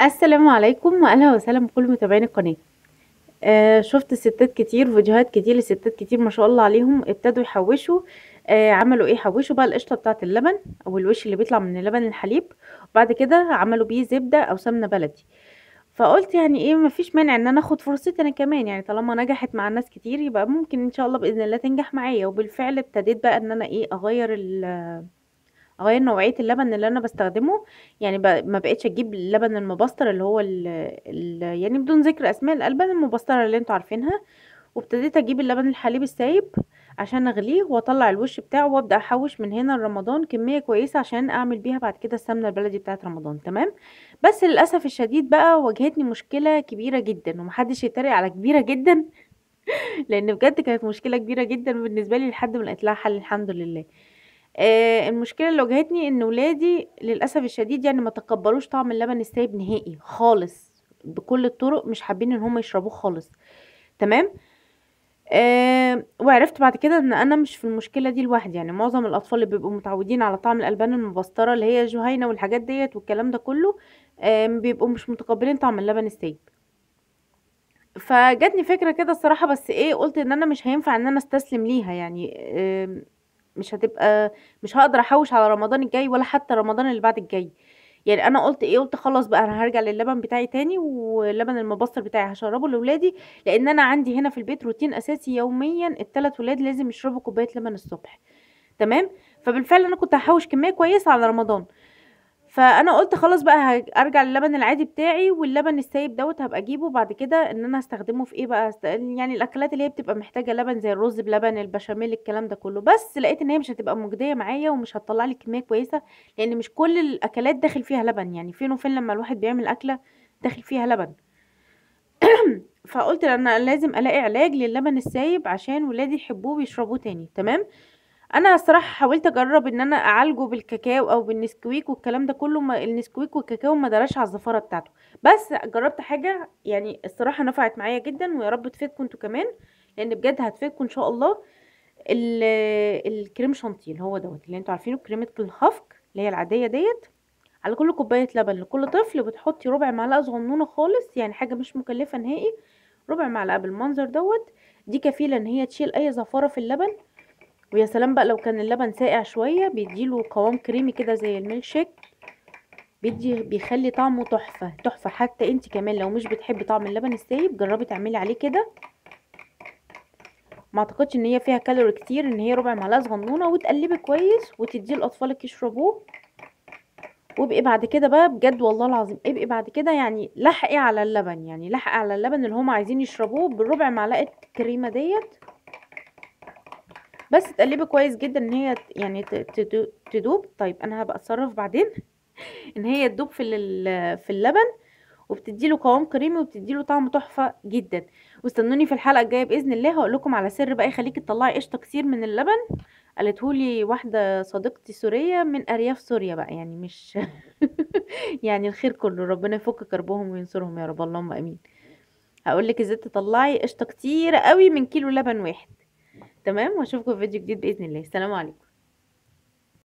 السلام عليكم واهلا وسهلا بكل متابعين القناه آه شفت ستات كتير فيديوهات كتير لستات كتير ما شاء الله عليهم ابتدوا يحوشوا آه عملوا ايه حوشوا بقى القشطه بتاعه اللبن او الوش اللي بيطلع من اللبن الحليب وبعد كده عملوا بيه زبده او سمنه بلدي فقلت يعني ايه مفيش مانع ان انا اخد فرصتي انا كمان يعني طالما نجحت مع ناس كتير يبقى ممكن ان شاء الله باذن الله تنجح معايا وبالفعل ابتديت بقى ان انا ايه اغير ال اغير نوعيه اللبن اللي انا بستخدمه يعني ما بقتش اجيب اللبن المبستر اللي هو ال... الـ يعني بدون ذكر اسماء الالبان المبستره اللي انتوا عارفينها وابتديت اجيب اللبن الحليب السايب عشان اغليه واطلع الوش بتاعه وابدا احوش من هنا لرمضان كميه كويسه عشان اعمل بيها بعد كده السمنه البلدي بتاعه رمضان تمام بس للاسف الشديد بقى واجهتني مشكله كبيره جدا ومحدش يتريق على كبيره جدا لان بجد كانت مشكله كبيره جدا بالنسبه لي لحد ما لقيت لها حل الحمد لله آه المشكلة اللي واجهتني إن ولادي للأسف الشديد يعني ما تقبّلوش طعم اللبن السايب نهائي خالص، بكل الطُرق مش حابين إن هُم يشربوه خالص، تمام؟ آه وعرفت بعد كده إن أنا مش في المشكلة دي لوحدي، يعني معظم الأطفال اللي بيبقوا متعوّدين على طعم الألبان المبسترة اللي هي جُهينة والحاجات ديت والكلام ده كُلّه، آه بيبقوا مش متقبّلين طعم اللبن السايب. فجاتني فكرة كده الصراحة بس إيه، قُلت إن أنا مش هينفع إن أنا أستسلم ليها يعني آه مش هتبقى مش هقدر احوش على رمضان الجاي ولا حتى رمضان اللي بعد الجاي يعني انا قلت ايه قلت خلاص بقى انا هرجع للبن بتاعي تاني واللبن المبستر بتاعي هشربه لاولادي لان انا عندي هنا في البيت روتين اساسي يوميا الثلاث ولاد لازم يشربوا كوبايه لبن الصبح تمام فبالفعل انا كنت هحوش كميه كويسه على رمضان فانا قلت خلاص بقى هرجع للبن العادي بتاعي واللبن السايب دوت هبقى اجيبه بعد كده ان انا استخدمه في ايه بقى است- يعني الاكلات اللي هي بتبقى محتاجه لبن زي الرز بلبن البشاميل الكلام ده كله بس لقيت ان هي مش هتبقى مجديه معايا ومش هتطلع لي كميه كويسه لان مش كل الاكلات داخل فيها لبن يعني فين وفين لما الواحد بيعمل اكله داخل فيها لبن فقلت انا لازم الاقي علاج للبن السايب عشان ولادي يحبوه ويشربوه تاني تمام أنا الصراحة حاولت أجرّب إن أنا أعالجه بالكاكاو أو بالنسكويك والكلام ده كلّه ما النسكويك والكاكاو ما دراش على الزفارة بتاعته، بس جرّبت حاجة يعني الصراحة نفعت معايا جدًا ويا رب تفيدكم أنتم كمان، لإن بجد هتفيدكم إن شاء الله، ال الكريم شانتيل هو دوت اللي انتوا عارفينه كريمة الهافك اللي هي العادية ديت على كل كوباية لبن لكل طفل بتحطي ربع معلقة صغنونة خالص يعني حاجة مش مكلفة نهائي، ربع معلقة بالمنظر دوت دي كفيلة إن هي تشيل أي زفارة في اللبن. ويا سلام بقى لو كان اللبن ساقع شويه بيديله قوام كريمي كده زي الميل شيك بيدي بيخلي طعمه تحفه تحفه حتى انت كمان لو مش بتحبي طعم اللبن السايب جربي تعملي عليه كده ما اعتقدش ان هي فيها كالوري كتير ان هي ربع معلقه صغنونه وتقلبي كويس وتديه لاطفالك يشربوه وابقي بعد كده بقى بجد والله العظيم ابقي بعد كده يعني لحقي على اللبن يعني لحقي على اللبن اللي هم عايزين يشربوه بالربع معلقه كريمه ديت بس تقلبي كويس جدا ان هي يعني تدوب طيب انا هبقى اتصرف بعدين ان هي تدوب في في اللبن وبتديله قوام كريمي وبتديله طعم تحفه جدا واستنوني في الحلقه الجايه باذن الله هقول لكم على سر بقى يخليكي تطلعي قشطه كتير من اللبن قالتهولي واحده صديقتي سوريه من ارياف سوريا بقى يعني مش يعني الخير كله ربنا يفك كربهم وينصرهم يا رب اللهم امين هقول لك ازاي تطلعي قشطه كتير قوي من كيلو لبن واحد تمام واشوفكم في فيديو جديد باذن الله السلام عليكم